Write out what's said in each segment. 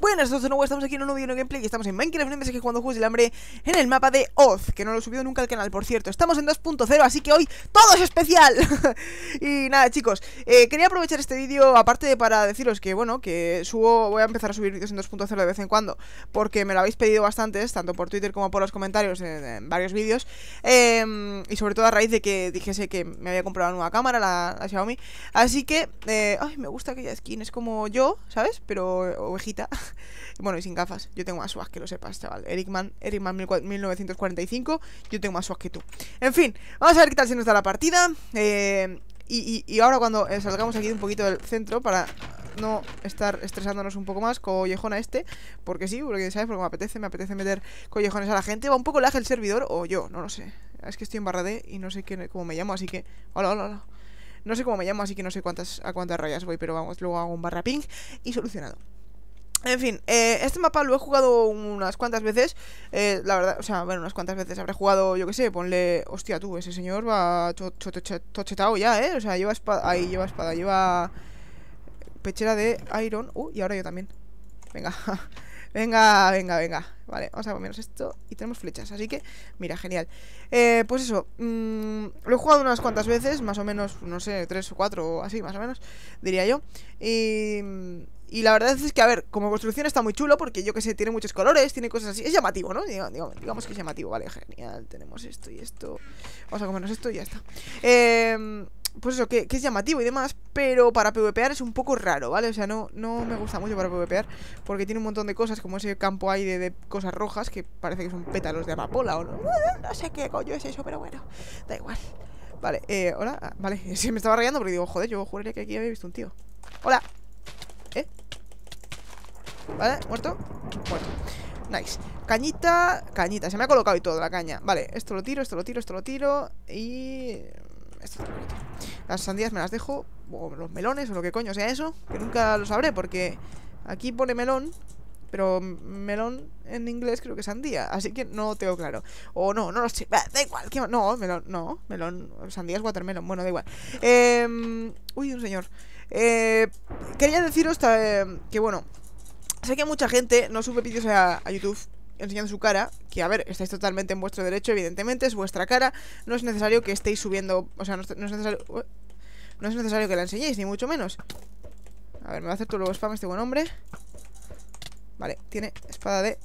Buenas a todos de nuevo, estamos aquí en un nuevo video gameplay y estamos en Minecraft en que cuando juegos del hambre en el mapa de Oz, que no lo he subido nunca al canal, por cierto. Estamos en 2.0, así que hoy todo es especial. y nada, chicos, eh, quería aprovechar este vídeo, aparte para deciros que, bueno, que subo, voy a empezar a subir vídeos en 2.0 de vez en cuando, porque me lo habéis pedido bastantes, tanto por Twitter como por los comentarios en, varios vídeos, em, y sobre todo a raíz de que dijese que me había comprado una nueva cámara, la, la Xiaomi. Así que, eh, ay, me gusta aquella skin, es como yo, ¿sabes? Pero eh, ovejita. bueno, y sin gafas. Yo tengo más swag que lo sepas, chaval. ericman Ericman 1945. Yo tengo más swag que tú. En fin, vamos a ver qué tal se nos da la partida. Eh, y, ahora cuando eh, salgamos aquí un poquito del centro para no estar estresándonos un poco más collejón a este, porque sí, porque sabes, porque me apetece, me apetece meter collejones a la gente, va un poco laje el servidor o yo, no lo sé. Es que estoy en barra D y no sé qué, cómo me llamo, así que hola, hola, hola. No sé cómo me llamo, así que no sé cuántas a cuántas rayas voy, pero vamos, luego hago un barra ping y solucionado. En fin, eh, este mapa lo he jugado unas cuantas veces. Eh, la verdad, o sea, bueno, unas cuantas veces habré jugado, yo qué sé, ponle. Hostia, tú, ese señor va ya, ¿eh? O sea, lleva espada. Ahí, lleva espada, lleva. Pechera de iron. Uh, y ahora yo también. Venga, venga, venga, venga. Vale, vamos a menos esto. Y tenemos flechas, así que, mira, genial. Eh, pues eso, mm, lo he jugado unas cuantas veces, más o menos, no sé, tres o cuatro o así, más o menos, diría yo. Y y la verdad es que, a ver, como construcción está muy chulo Porque yo que sé, tiene muchos colores, tiene cosas así Es llamativo, ¿no? Digamos, que es llamativo Vale, genial, tenemos esto y esto Vamos a comernos esto y ya está eh, Pues eso, que, es llamativo y demás Pero para PvP es un poco raro, ¿vale? O sea, no, no me gusta mucho para PvP Porque tiene un montón de cosas, como ese campo ahí de, cosas rojas Que parece que son pétalos de amapola O no, no sé qué coño es eso, pero bueno Da igual Vale, eh, hola, ah, vale, se me estaba rayando porque digo, joder, yo juraría que aquí había visto un tío Hola ¿Eh? ¿Vale? ¿Muerto? Muerto Nice Cañita, cañita Se me ha colocado y todo la caña Vale, esto lo tiro, esto lo tiro, esto lo tiro Y... Esto lo tiro Las sandías me las dejo O los melones o lo que coño sea eso Que nunca lo sabré porque... Aquí pone melón pero melón en inglés creo que es sandía, así que no tengo claro. O no, no lo sé. Da igual. No, melón, no. Melón, sandía es watermelon. Bueno, da igual. Em, uy, un señor. Eh, quería deciros em, que, bueno, sé que mucha gente no sube vídeos a, YouTube enseñando su cara, que a ver, estáis totalmente en vuestro derecho, evidentemente, es vuestra cara, no es necesario que estéis subiendo, o sea, no es, necesario... No es necesario que la enseñéis, ni mucho menos. A ver, me va a hacer todo luego spam este buen hombre. Vale, tiene espada de...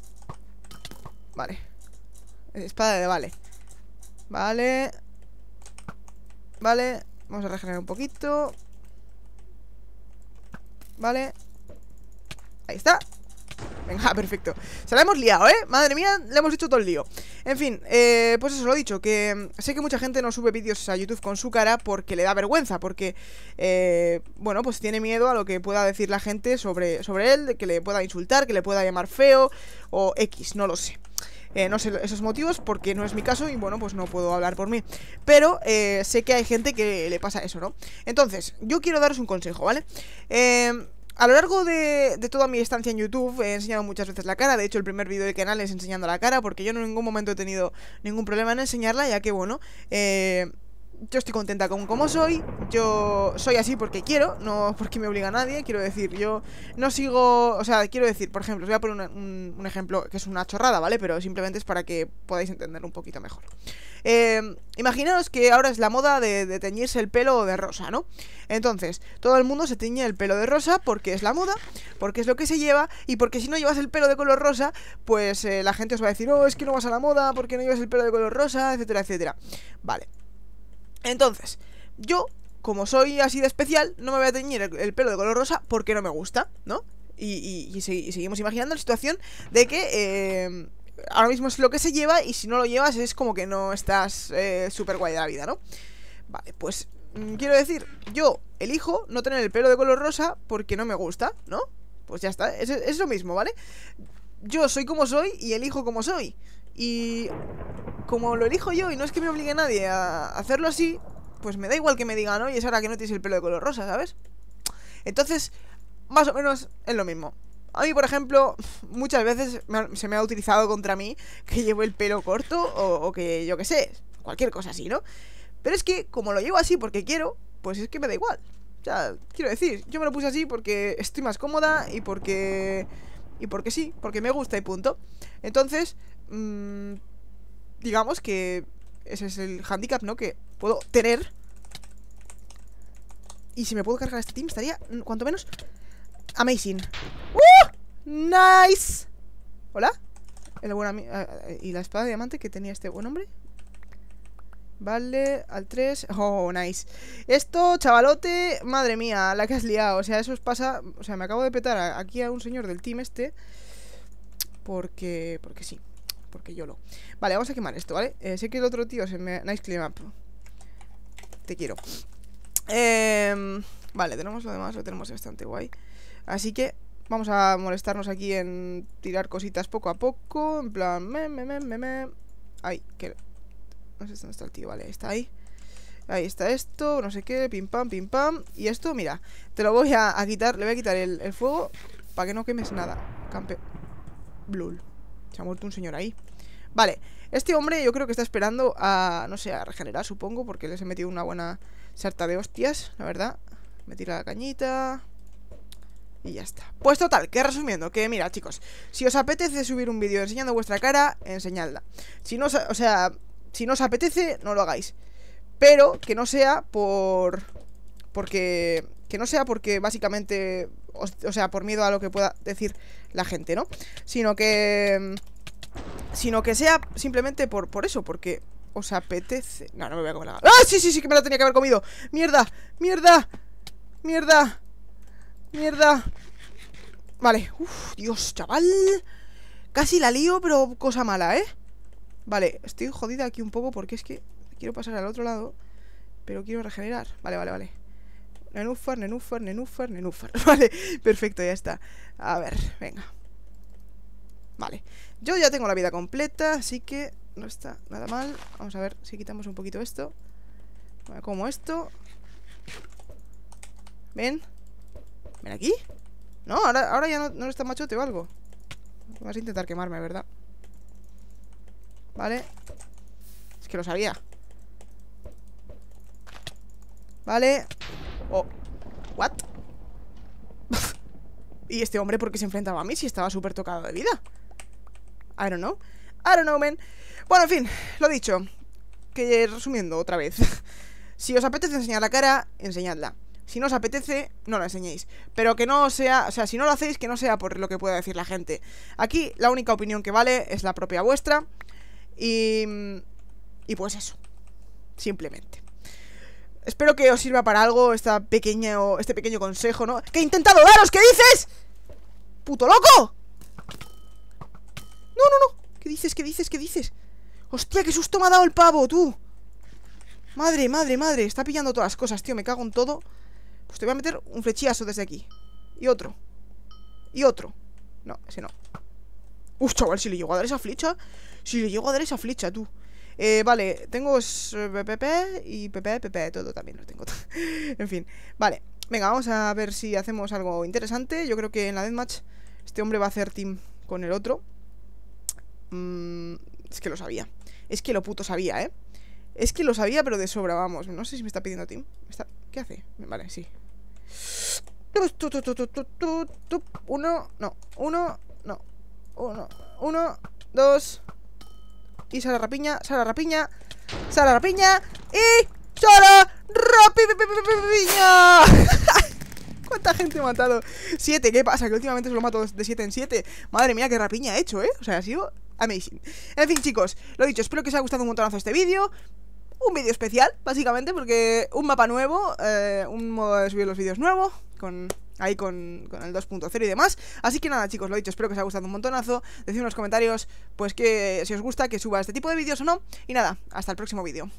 Vale eh, Espada de vale Vale Vale Vamos a regenerar un poquito Vale Ahí está Venga, perfecto. Se la hemos liado, ¿eh? Madre mía, le hemos dicho todo el lío. En fin, eh, pues eso lo he dicho, que mm, sé que mucha gente no sube vídeos a YouTube con su cara porque le da vergüenza, porque, eh, bueno, pues tiene miedo a lo que pueda decir la gente sobre, sobre él, que le pueda insultar, que le pueda llamar feo o X, no lo sé. Eh, no sé esos motivos porque no es mi caso y bueno, pues no puedo hablar por mí. Pero sé que hay gente que le pasa eso, ¿no? Entonces, yo quiero daros un consejo, ¿vale? Eh, a lo largo de, toda mi estancia en YouTube he enseñado muchas veces la cara, de hecho el primer vídeo del canal es enseñando la cara, porque yo en ningún momento he tenido ningún problema en enseñarla, ya que bueno, eh, yo estoy contenta con como soy, yo soy así porque quiero, no porque me obliga a nadie, quiero decir, yo no sigo, o sea, quiero decir, por ejemplo, os voy a poner un, ejemplo que es una chorrada, ¿vale? Pero simplemente es para que podáis entender un poquito mejor. Em, imaginaos que ahora es la moda de, teñirse el pelo de rosa, ¿no? Entonces, todo el mundo se tiñe el pelo de rosa porque es la moda, porque es lo que se lleva, y porque si no llevas el pelo de color rosa, pues eh, la gente os va a decir, oh, es que no vas a la moda, porque no llevas el pelo de color rosa, etcétera, etcétera. Vale. Entonces, yo, como soy así de especial, no me voy a teñir el, pelo de color rosa porque no me gusta, ¿no? Y, seguimos imaginando la situación de que... Eh, ahora mismo es lo que se lleva y si no lo llevas es como que no estás eh, súper guay de la vida, ¿no? Vale, pues mm, quiero decir, yo elijo no tener el pelo de color rosa porque no me gusta, ¿no? Pues ya está, es, es lo mismo, ¿vale? Yo soy como soy y elijo como soy. Y como lo elijo yo y no es que me obligue nadie a hacerlo así, pues me da igual que me digan, Y es ahora que no tienes el pelo de color rosa, ¿sabes? Entonces, más o menos es lo mismo. A mí, por ejemplo, muchas veces se me ha utilizado contra mí que llevo el pelo corto o, o que yo qué sé, cualquier cosa así, ¿no? Pero es que como lo llevo así porque quiero, pues es que me da igual. O sea, quiero decir, yo me lo puse así porque estoy más cómoda y porque... Y porque sí, porque me gusta y punto. Entonces, mmm, digamos que ese es el handicap, ¿no? Que puedo tener. Y si me puedo cargar a este team, estaría, mm, cuanto menos, amazing. ¡Uh! ¡Nice! ¿Hola? El buen ah, ah, ¿Y la espada de diamante que tenía este buen hombre? Vale, al 3 Oh, nice Esto, chavalote, madre mía, la que has liado O sea, eso os pasa, o sea, me acabo de petar Aquí a un señor del team este Porque, porque sí porque yo lo. Vale, vamos a quemar esto, ¿vale? Eh, sé que el otro tío se me... Nice clean up. Te quiero. Em, vale, tenemos lo demás, lo tenemos bastante guay. Así que vamos a molestarnos aquí en tirar cositas poco a poco. En plan, me, me, me, me, me. Ay, que... No sé dónde está el tío, vale, está ahí. Ahí está esto, no sé qué, pim pam, pim pam. Y esto, mira, te lo voy a, quitar, le voy a quitar el, el fuego para que no quemes nada. Campe... Blul. Se ha muerto un señor ahí. Vale, este hombre yo creo que está esperando a, no sé, a regenerar, supongo, porque les he metido una buena sarta de hostias, la verdad. Me tira la cañita. Y ya está. Pues total, que resumiendo, que mira, chicos, si os apetece subir un vídeo enseñando vuestra cara, enseñadla. Si no, o sea, si no os apetece, no lo hagáis. Pero que no sea por... Porque... Que no sea porque básicamente o, sea, por miedo a lo que pueda decir la gente, ¿no? Sino que... Mm, sino que sea simplemente por, por eso, porque os apetece... No, no me voy a comer la... ¡Ah, sí, sí, sí que me la tenía que haber comido! ¡Mierda! ¡Mierda! ¡Mierda! ¡Mierda! Vale, uff, Dios, chaval Casi la lío, pero cosa mala, ¿eh? Vale, estoy jodida aquí un poco porque es que quiero pasar al otro lado Pero quiero regenerar Vale, vale, vale nenúfar, nenúfar, nenúfar, nenúfar. Vale, perfecto, ya está. A ver, venga. Vale. Yo ya tengo la vida completa, así que no está nada mal. Vamos a ver si quitamos un poquito esto. como esto. Ven. Ven aquí. No, ahora, ahora ya no, está machote o algo. Vas a intentar quemarme, ¿verdad? Vale. Es que lo sabía. Vale. Oh, ¿what? ¿Y este hombre por qué se enfrentaba a mí si estaba súper tocado de vida? I don't know. I don't know, man. Bueno, en fin, lo dicho. Que resumiendo otra vez. si os apetece enseñar la cara, enseñadla. Si no os apetece, no la enseñéis. Pero que no sea, o sea, si no lo hacéis, que no sea por lo que pueda decir la gente. Aquí la única opinión que vale es la propia vuestra. Y... Y pues eso. Simplemente espero que os sirva para algo esta pequeña, este pequeño consejo, ¿no? ¡Que he intentado daros! ¿Qué dices? ¡Puto loco! No, no, no. ¿Qué dices? ¿Qué dices? ¿Qué dices? ¡Hostia, qué susto me ha dado el pavo, tú! Madre, madre, madre. Está pillando todas las cosas, tío. Me cago en todo. Pues te voy a meter un flechazo desde aquí. Y otro. Y otro. No, ese no. Uf, chaval, si le llego a dar esa flecha. Si le llego a dar esa flecha, tú. Eh, vale, tengo PP y PP, PP, todo también lo tengo. en fin, vale. Venga, vamos a ver si hacemos algo interesante. Yo creo que en la deathmatch este hombre va a hacer team con el otro. Mm, es que lo sabía. Es que lo puto sabía, ¿eh? Es que lo sabía, pero de sobra, vamos. No sé si me está pidiendo team. ¿Qué hace? Vale, sí. Uno, no, uno, no, uno, uno, dos, y Sara Rapiña, Sara Rapiña, Sara Rapiña y Sara Rapiña. ¿Cuánta gente he matado? Siete, ¿qué pasa? Que últimamente se lo mato de siete en siete. Madre mía, qué rapiña he hecho, ¿eh? O sea, ha sido amazing. En fin, chicos, lo dicho, espero que os haya gustado un montonazo este vídeo un vídeo especial, básicamente, porque un mapa nuevo, eh, un modo de subir los vídeos nuevo, con ahí con, el 2.0 y demás. Así que nada, chicos, lo he dicho, espero que os haya gustado un montonazo. Decidme en los comentarios, pues que si os gusta, que suba este tipo de vídeos o no. Y nada, hasta el próximo vídeo.